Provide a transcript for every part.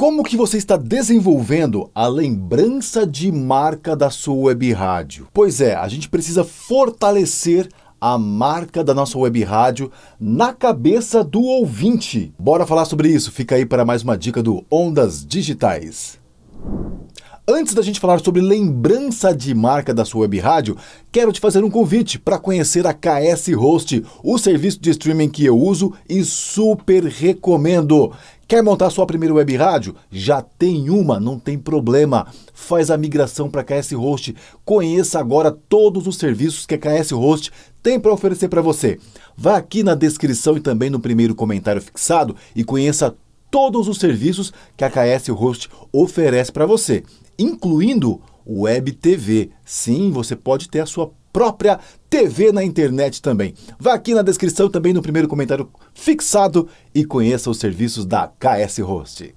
Como que você está desenvolvendo a lembrança de marca da sua web rádio? Pois é, a gente precisa fortalecer a marca da nossa web rádio na cabeça do ouvinte. Bora falar sobre isso. Fica aí para mais uma dica do Ondas Digitais. Antes da gente falar sobre lembrança de marca da sua web rádio, quero te fazer um convite para conhecer a KS Host, o serviço de streaming que eu uso e super recomendo. Quer montar sua primeira web rádio? Já tem uma, não tem problema. Faz a migração para KS Host. Conheça agora todos os serviços que a KS Host tem para oferecer para você. Vá aqui na descrição e também no primeiro comentário fixado e conheça todos os serviços que a KS Host oferece para você, incluindo Web TV. Sim, você pode ter a sua própria TV na internet também. Vá aqui na descrição também no primeiro comentário fixado e conheça os serviços da KS Host.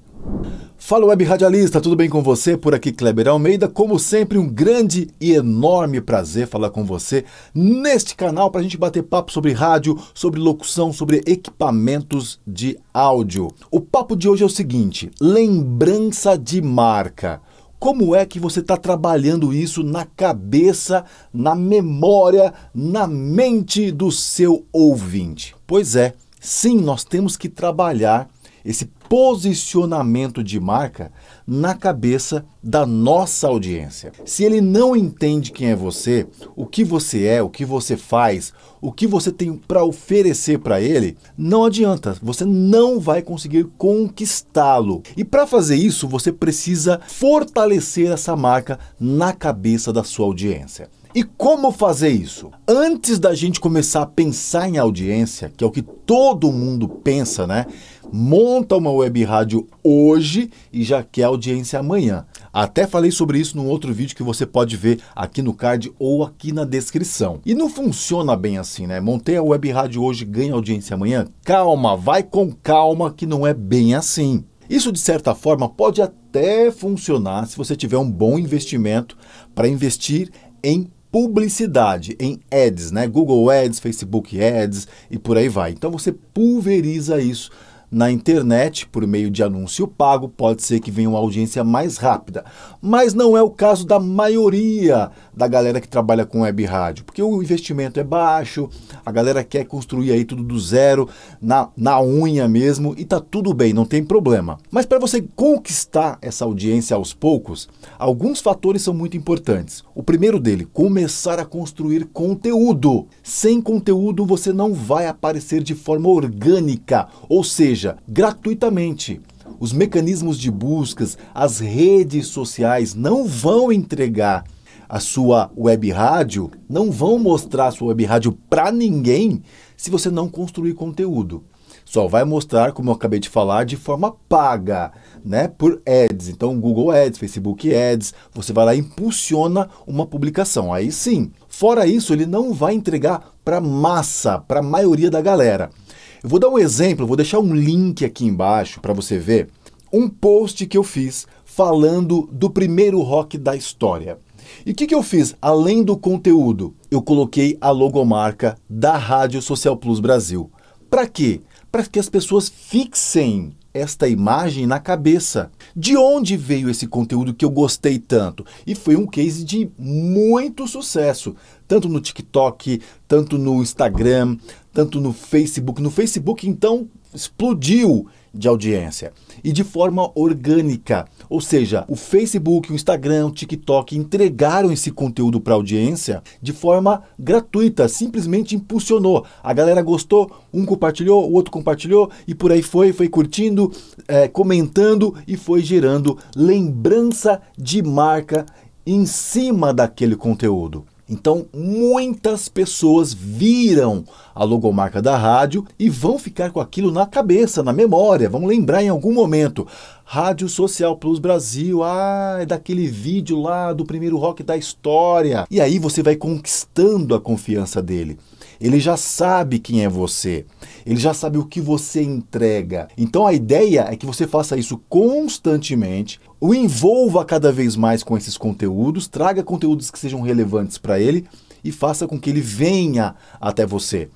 Fala web radialista, tudo bem com você? Por aqui Kleber Almeida, como sempre um grande e enorme prazer falar com você neste canal para a gente bater papo sobre rádio, sobre locução, sobre equipamentos de áudio. O papo de hoje é o seguinte, lembrança de marca. Como é que você está trabalhando isso na cabeça, na memória, na mente do seu ouvinte? Pois é, sim, nós temos que trabalhar esse posicionamento de marca na cabeça da nossa audiência. Se ele não entende quem é você, o que você é, o que você faz, o que você tem para oferecer para ele, não adianta, você não vai conseguir conquistá-lo. E para fazer isso, você precisa fortalecer essa marca na cabeça da sua audiência. E como fazer isso? Antes da gente começar a pensar em audiência, que é o que todo mundo pensa, né? Monta uma web rádio hoje e já quer audiência amanhã. Até falei sobre isso num outro vídeo que você pode ver aqui no card ou aqui na descrição. E não funciona bem assim, né? Montei a web rádio hoje, ganha audiência amanhã. Calma, vai com calma que não é bem assim. Isso de certa forma pode até funcionar se você tiver um bom investimento para investir em publicidade em ads, né? Google Ads, Facebook Ads e por aí vai. Então você pulveriza isso na internet, por meio de anúncio pago, pode ser que venha uma audiência mais rápida, mas não é o caso da maioria da galera que trabalha com web rádio, porque o investimento é baixo, a galera quer construir aí tudo do zero, na, na unha mesmo, e tá tudo bem, não tem problema. Mas para você conquistar essa audiência aos poucos, alguns fatores são muito importantes. O primeiro dele, começar a construir conteúdo. Sem conteúdo você não vai aparecer de forma orgânica, ou seja, gratuitamente. Os mecanismos de buscas, as redes sociais não vão entregar a sua web rádio, não vão mostrar a sua web rádio para ninguém se você não construir conteúdo. Só vai mostrar, como eu acabei de falar, de forma paga, né? Por ads. Então, Google Ads, Facebook Ads, você vai lá e impulsiona uma publicação. Aí sim. Fora isso, ele não vai entregar para massa, para a maioria da galera. Eu vou dar um exemplo, vou deixar um link aqui embaixo para você ver um post que eu fiz falando do primeiro rock da história. E o que, que eu fiz? Além do conteúdo, eu coloquei a logomarca da Rádio Social Plus Brasil. Para quê? Para que as pessoas fixem esta imagem na cabeça. De onde veio esse conteúdo que eu gostei tanto? E foi um case de muito sucesso, tanto no TikTok, tanto no Instagram, tanto no Facebook. No Facebook, então, explodiu de audiência. E de forma orgânica, ou seja, o Facebook, o Instagram, o TikTok entregaram esse conteúdo para a audiência de forma gratuita, simplesmente impulsionou. A galera gostou, um compartilhou, o outro compartilhou e por aí foi, foi curtindo, é, comentando e foi gerando lembrança de marca em cima daquele conteúdo. Então, muitas pessoas viram a logomarca da rádio e vão ficar com aquilo na cabeça, na memória, vão lembrar em algum momento. Rádio Social Plus Brasil, ah, é daquele vídeo lá do primeiro rock da história. E aí você vai conquistando a confiança dele. Ele já sabe quem é você. Ele já sabe o que você entrega. Então a ideia é que você faça isso constantemente, o envolva cada vez mais com esses conteúdos, traga conteúdos que sejam relevantes para ele e faça com que ele venha até você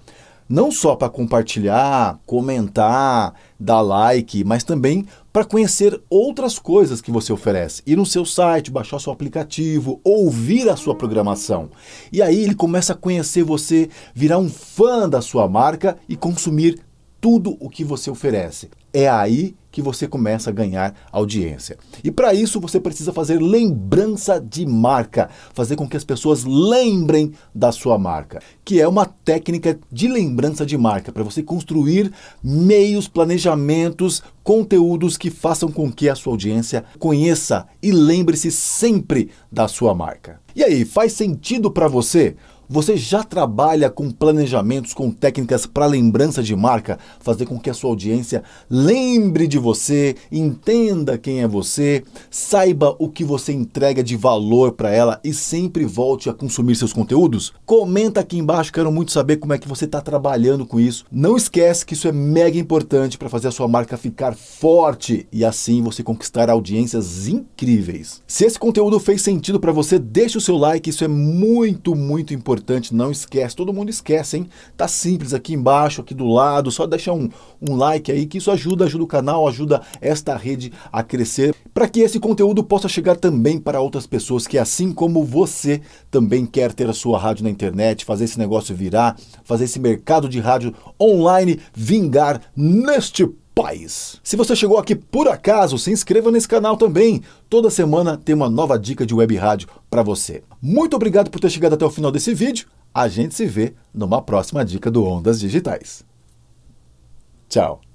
não só para compartilhar, comentar, dar like, mas também para conhecer outras coisas que você oferece. Ir no seu site, baixar seu aplicativo, ouvir a sua programação. E aí ele começa a conhecer você, virar um fã da sua marca e consumir tudo o que você oferece é aí que você começa a ganhar audiência. E para isso você precisa fazer lembrança de marca, fazer com que as pessoas lembrem da sua marca, que é uma técnica de lembrança de marca para você construir meios, planejamentos, conteúdos que façam com que a sua audiência conheça e lembre-se sempre da sua marca. E aí, faz sentido para você? Você já trabalha com planejamentos, com técnicas para lembrança de marca, fazer com que a sua audiência lembre de você, entenda quem é você, saiba o que você entrega de valor para ela e sempre volte a consumir seus conteúdos? Comenta aqui embaixo, quero muito saber como é que você está trabalhando com isso. Não esquece que isso é mega importante para fazer a sua marca ficar forte e assim você conquistar audiências incríveis. Se esse conteúdo fez sentido para você, deixe o seu like, isso é muito, muito importante importante, não esquece. Todo mundo esquece, hein? Tá simples aqui embaixo, aqui do lado. Só deixa um, um like aí, que isso ajuda, ajuda o canal, ajuda esta rede a crescer. Para que esse conteúdo possa chegar também para outras pessoas que, assim como você, também quer ter a sua rádio na internet, fazer esse negócio virar, fazer esse mercado de rádio online vingar neste paz. Se você chegou aqui por acaso, se inscreva nesse canal também. Toda semana tem uma nova dica de web rádio para você. Muito obrigado por ter chegado até o final desse vídeo. A gente se vê numa próxima dica do Ondas Digitais. Tchau.